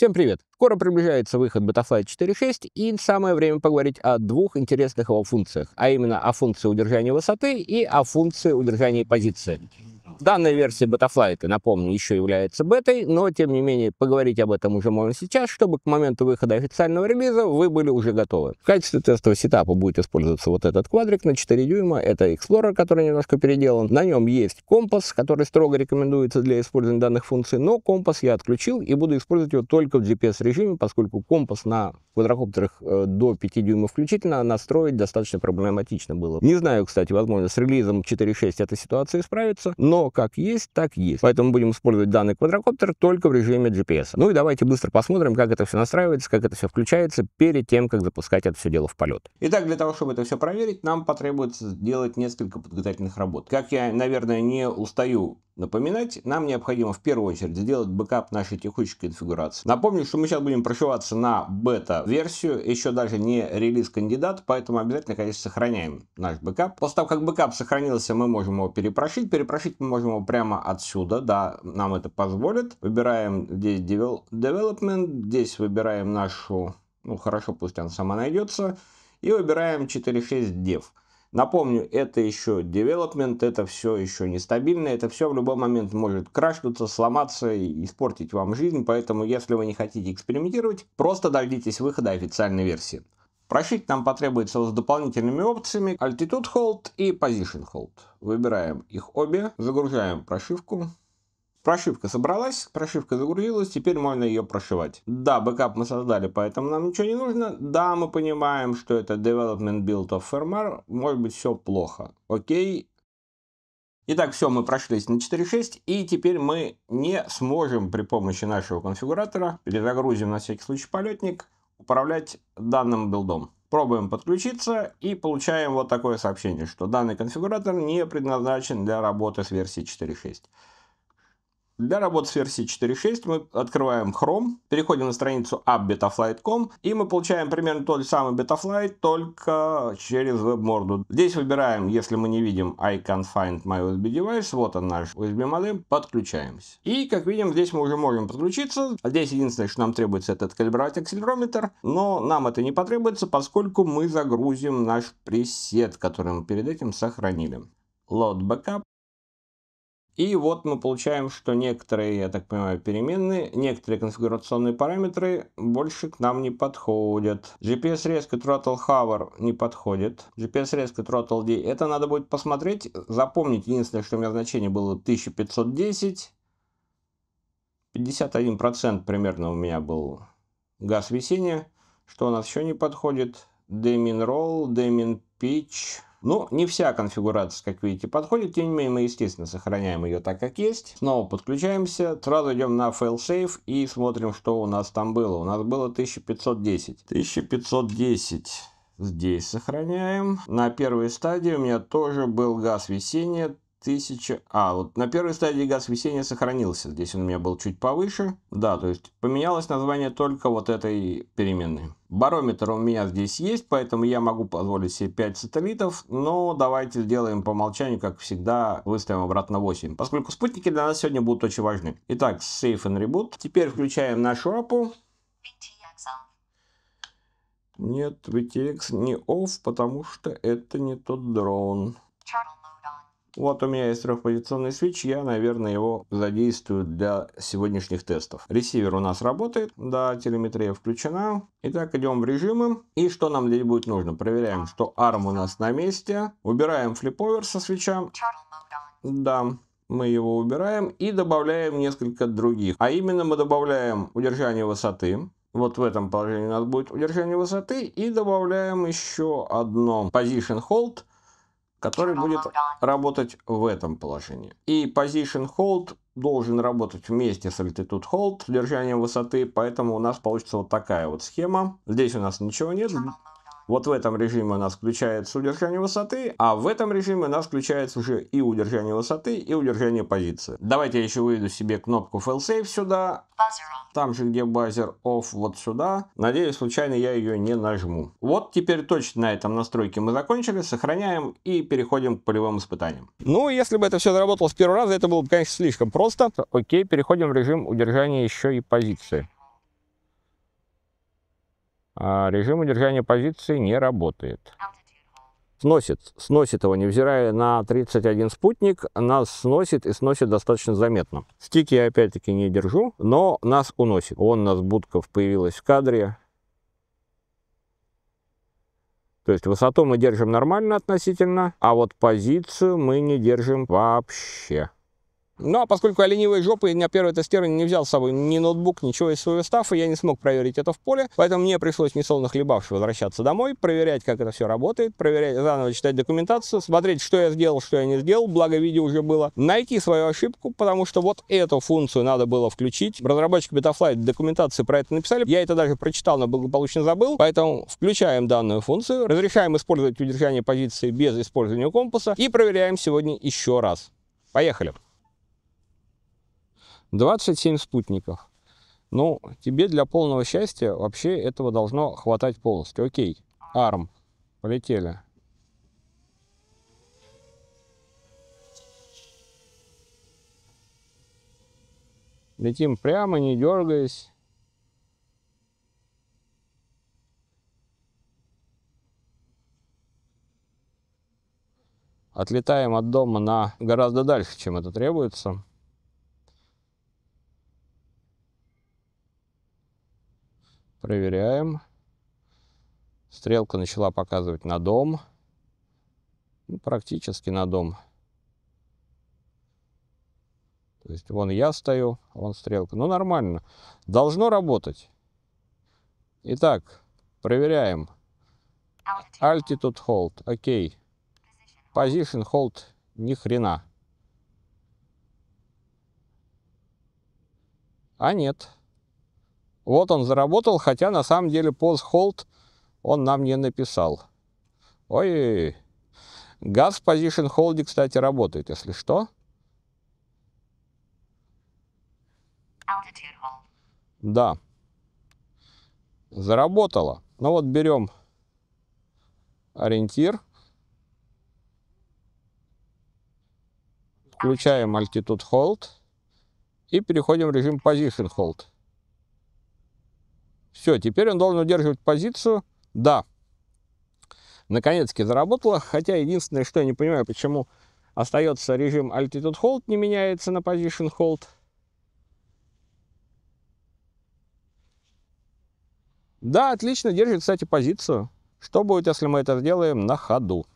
Всем привет! Скоро приближается выход Betaflight 4.6 и самое время поговорить о двух интересных его функциях, а именно о функции удержания высоты и о функции удержания позиции. Данная версия Betaflight, напомню, еще является бетой, но тем не менее поговорить об этом уже можно сейчас, чтобы к моменту выхода официального релиза вы были уже готовы. В качестве тестового сетапа будет использоваться вот этот квадрик на 4 дюйма, это Explorer, который немножко переделан. На нем есть компас, который строго рекомендуется для использования данных функций, но компас я отключил и буду использовать его только в GPS-режиме, поскольку компас на квадрокоптерах э, до 5 дюймов включительно настроить достаточно проблематично было. Не знаю, кстати, возможно, с релизом 4.6 эта ситуация исправится, но как есть, так есть. Поэтому будем использовать данный квадрокоптер только в режиме GPS. Ну и давайте быстро посмотрим, как это все настраивается, как это все включается перед тем, как запускать это все дело в полет. Итак, для того, чтобы это все проверить, нам потребуется сделать несколько подготовительных работ. Как я, наверное, не устаю напоминать, нам необходимо в первую очередь сделать бэкап нашей текущей конфигурации. Напомню, что мы сейчас будем прошиваться на бета-версию, еще даже не релиз-кандидат, поэтому обязательно, конечно, сохраняем наш бэкап. После того, как бэкап сохранился, мы можем его перепрошить. Перепрошить мы можем можем его прямо отсюда, да, нам это позволит. Выбираем здесь Development, здесь выбираем нашу, ну хорошо, пусть она сама найдется, и выбираем 4.6 Dev. Напомню, это еще development, это все еще нестабильно, это все в любой момент может крашнуться, сломаться и испортить вам жизнь, поэтому если вы не хотите экспериментировать, просто дождитесь выхода официальной версии. Просить нам потребуется с дополнительными опциями Altitude Hold и Position Hold. Выбираем их обе, загружаем прошивку. Прошивка собралась, прошивка загрузилась, теперь можно ее прошивать. Да, бэкап мы создали, поэтому нам ничего не нужно. Да, мы понимаем, что это development build of firmware, может быть все плохо. Окей. Итак, все, мы прошлись на 4.6, и теперь мы не сможем при помощи нашего конфигуратора, перезагрузим на всякий случай полетник, управлять данным билдом. Пробуем подключиться и получаем вот такое сообщение, что данный конфигуратор не предназначен для работы с версией 4.6. Для работы с версией 4.6 мы открываем Chrome, переходим на страницу appbetaflight.com и мы получаем примерно тот же самый Betaflight, только через веб-морду. Здесь выбираем, если мы не видим I can find my USB device, вот он наш USB модем, подключаемся. И как видим, здесь мы уже можем подключиться. Здесь единственное, что нам требуется, это откалибровать акселерометр, но нам это не потребуется, поскольку мы загрузим наш пресет, который мы перед этим сохранили. Load Backup и вот мы получаем, что некоторые, я так понимаю, переменные, некоторые конфигурационные параметры больше к нам не подходят. GPS-резка throttle hover не подходит. GPS-резка throttle d. Это надо будет посмотреть, запомнить. Единственное, что у меня значение было 1510. 51% примерно у меня был газ весенний. Что у нас еще не подходит? Демин Roll, Демин Pitch. Ну, не вся конфигурация, как видите, подходит. Тем не менее, мы, естественно, сохраняем ее так, как есть. Снова подключаемся. Сразу идем на файл FailSafe и смотрим, что у нас там было. У нас было 1510. 1510 здесь сохраняем. На первой стадии у меня тоже был газ весенний 1000... А, вот на первой стадии газ весеннее сохранился. Здесь он у меня был чуть повыше. Да, то есть поменялось название только вот этой переменной. Барометр у меня здесь есть, поэтому я могу позволить себе 5 сателлитов. Но давайте сделаем по умолчанию, как всегда, выставим обратно 8. Поскольку спутники для нас сегодня будут очень важны. Итак, Safe and Reboot. Теперь включаем нашу апу. Нет, VTX не off, потому что это не тот дрон. Charlie. Вот у меня есть трехпозиционный свич, я, наверное, его задействую для сегодняшних тестов. Ресивер у нас работает, да, телеметрия включена. Итак, идем в режимы. И что нам здесь будет нужно? Проверяем, что арм у нас на месте. Убираем флиповер со свеча. Да, мы его убираем и добавляем несколько других. А именно мы добавляем удержание высоты. Вот в этом положении у нас будет удержание высоты. И добавляем еще одно position hold который будет работать в этом положении. И Position Hold должен работать вместе с Altitude Hold, держанием высоты, поэтому у нас получится вот такая вот схема. Здесь у нас ничего нет, вот в этом режиме у нас включается удержание высоты, а в этом режиме у нас включается уже и удержание высоты, и удержание позиции. Давайте я еще выведу себе кнопку failsafe сюда. Там же, где базер off, вот сюда. Надеюсь, случайно я ее не нажму. Вот теперь точно на этом настройке мы закончили. Сохраняем и переходим к полевым испытаниям. Ну, если бы это все заработало с первого раза, это было бы, конечно, слишком просто. Окей, переходим в режим удержания еще и позиции. А режим удержания позиции не работает. Сносит, сносит его, невзирая на 31 спутник, нас сносит и сносит достаточно заметно. Стики я опять-таки не держу, но нас уносит. Вон у нас Будков появилась в кадре. То есть высоту мы держим нормально относительно, а вот позицию мы не держим вообще. Ну а поскольку я ленивой жопы на первое тестирование не взял с собой ни ноутбук, ничего из своего стафа, я не смог проверить это в поле, поэтому мне пришлось не солно хлебавши возвращаться домой, проверять, как это все работает, проверять, заново читать документацию, смотреть, что я сделал, что я не сделал, благо видео уже было, найти свою ошибку, потому что вот эту функцию надо было включить. Разработчики Betaflight документации про это написали, я это даже прочитал, но благополучно забыл, поэтому включаем данную функцию, разрешаем использовать удержание позиции без использования компаса и проверяем сегодня еще раз. Поехали! 27 спутников. Ну, тебе для полного счастья вообще этого должно хватать полностью. Окей, арм, полетели. Летим прямо, не дергаясь. Отлетаем от дома на гораздо дальше, чем это требуется. Проверяем. Стрелка начала показывать на дом. Ну, практически на дом. То есть вон я стою, вон стрелка. Ну нормально. Должно работать. Итак, проверяем. Altitude hold. Окей. Position hold ни хрена. А нет. Вот он заработал, хотя на самом деле пост hold он нам не написал. Ой, газ position hold, кстати, работает, если что. Да. Заработало. Ну вот берем ориентир. Включаем altitude hold. И переходим в режим position hold. Все, теперь он должен удерживать позицию. Да, наконец-таки заработало. Хотя единственное, что я не понимаю, почему остается режим Altitude Hold, не меняется на Position Hold. Да, отлично держит, кстати, позицию. Что будет, если мы это сделаем на ходу?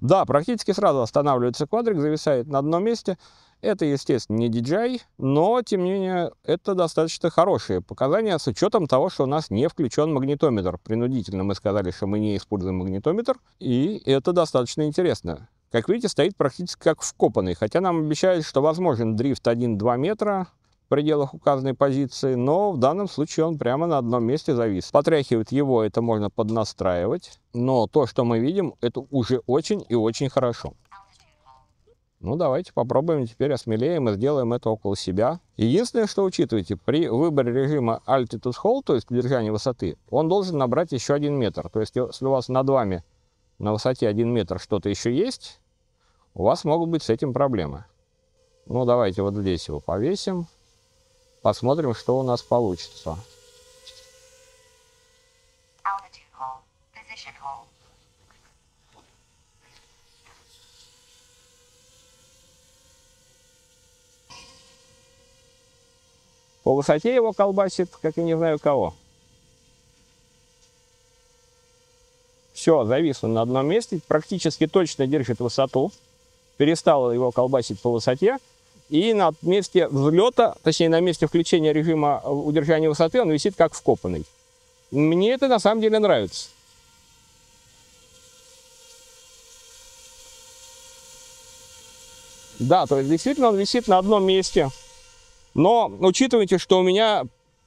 Да, практически сразу останавливается квадрик, зависает на одном месте. Это, естественно, не DJI, но, тем не менее, это достаточно хорошие показания с учетом того, что у нас не включен магнитометр. Принудительно мы сказали, что мы не используем магнитометр, и это достаточно интересно. Как видите, стоит практически как вкопанный, хотя нам обещают, что возможен дрифт 1-2 метра, в пределах указанной позиции, но в данном случае он прямо на одном месте завис. Потряхивает его, это можно поднастраивать, но то, что мы видим, это уже очень и очень хорошо. Ну, давайте попробуем теперь осмелее и сделаем это около себя. Единственное, что учитывайте, при выборе режима Altitude Hold, то есть удержание высоты, он должен набрать еще один метр. То есть, если у вас над вами на высоте один метр что-то еще есть, у вас могут быть с этим проблемы. Ну, давайте вот здесь его повесим. Посмотрим, что у нас получится. По высоте его колбасит, как я не знаю кого. Все, завис он на одном месте, практически точно держит высоту. Перестал его колбасить по высоте и на месте взлета, точнее на месте включения режима э, удержания высоты он висит как вкопанный. Мне это на самом деле нравится. Да, то есть действительно он висит на одном месте. Но учитывайте, что у меня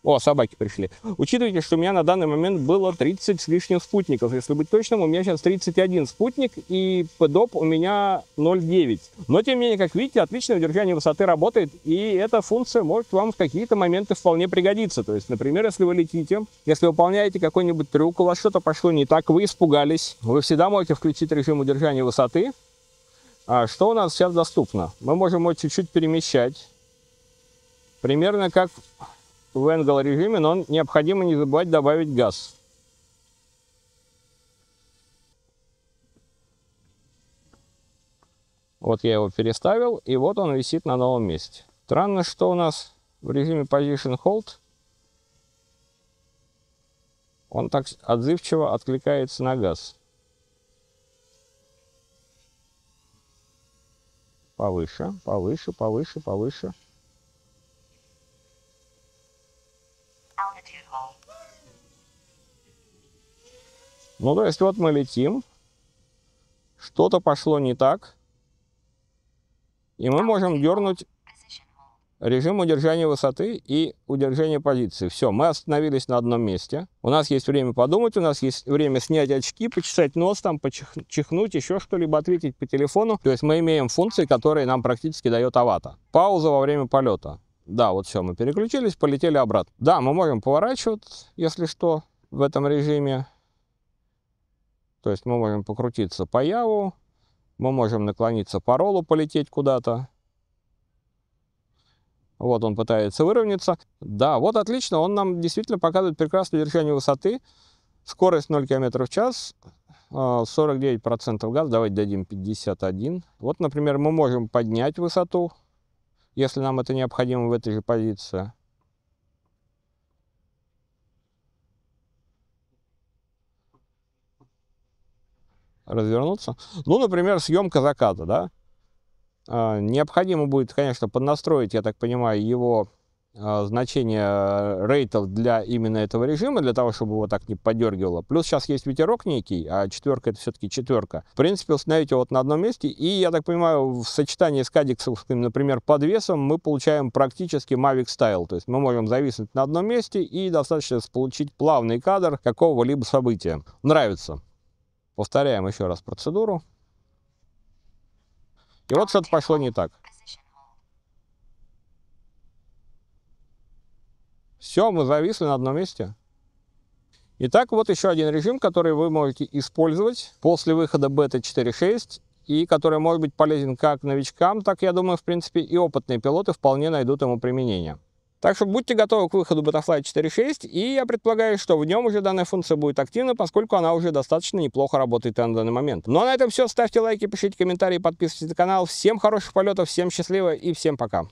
о, собаки пришли. Учитывайте, что у меня на данный момент было 30 с лишним спутников. Если быть точным, у меня сейчас 31 спутник, и ПДОП у меня 0,9. Но, тем не менее, как видите, отличное удержание высоты работает, и эта функция может вам в какие-то моменты вполне пригодиться. То есть, например, если вы летите, если выполняете какой-нибудь трюк, у вас что-то пошло не так, вы испугались, вы всегда можете включить режим удержания высоты. А что у нас сейчас доступно? Мы можем его чуть-чуть перемещать. Примерно как в Angle режиме, но необходимо не забывать добавить газ. Вот я его переставил, и вот он висит на новом месте. Странно, что у нас в режиме Position Hold он так отзывчиво откликается на газ. Повыше, повыше, повыше, повыше. Ну, то есть вот мы летим, что-то пошло не так, и мы можем дернуть режим удержания высоты и удержания позиции. Все, мы остановились на одном месте. У нас есть время подумать, у нас есть время снять очки, почесать нос, там, почихнуть, еще что-либо ответить по телефону. То есть мы имеем функции, которые нам практически дает авата. Пауза во время полета. Да, вот все, мы переключились, полетели обратно. Да, мы можем поворачивать, если что, в этом режиме. То есть мы можем покрутиться по яву, мы можем наклониться по роллу, полететь куда-то. Вот он пытается выровняться. Да, вот отлично, он нам действительно показывает прекрасное держание высоты. Скорость 0 км в час, 49% а, газ, давайте дадим 51. Вот, например, мы можем поднять высоту, если нам это необходимо в этой же позиции. развернуться. Ну, например, съемка заката, да. А, необходимо будет, конечно, поднастроить, я так понимаю, его а, значение э, рейтов для именно этого режима, для того, чтобы его так не подергивало. Плюс сейчас есть ветерок некий, а четверка это все-таки четверка. В принципе, установить его вот на одном месте, и, я так понимаю, в сочетании с кадиксовским, например, подвесом, мы получаем практически Mavic Style, то есть мы можем зависнуть на одном месте и достаточно получить плавный кадр какого-либо события. Нравится. Повторяем еще раз процедуру. И вот что-то пошло не так. Все, мы зависли на одном месте. Итак, вот еще один режим, который вы можете использовать после выхода бета 4.6 и который может быть полезен как новичкам, так, я думаю, в принципе, и опытные пилоты вполне найдут ему применение. Так что будьте готовы к выходу Butterfly 4.6, и я предполагаю, что в нем уже данная функция будет активна, поскольку она уже достаточно неплохо работает на данный момент. Ну а на этом все. Ставьте лайки, пишите комментарии, подписывайтесь на канал. Всем хороших полетов, всем счастливо и всем пока.